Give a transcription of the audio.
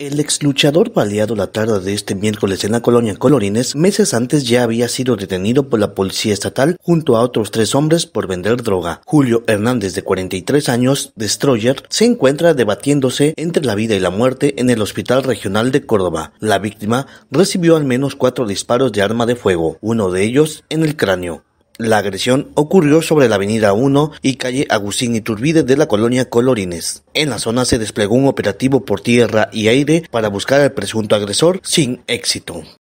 El ex luchador baleado la tarde de este miércoles en la colonia Colorines, meses antes ya había sido detenido por la policía estatal junto a otros tres hombres por vender droga. Julio Hernández, de 43 años, destroyer, se encuentra debatiéndose entre la vida y la muerte en el Hospital Regional de Córdoba. La víctima recibió al menos cuatro disparos de arma de fuego, uno de ellos en el cráneo. La agresión ocurrió sobre la avenida 1 y calle Agustín Iturbide de la colonia Colorines. En la zona se desplegó un operativo por tierra y aire para buscar al presunto agresor sin éxito.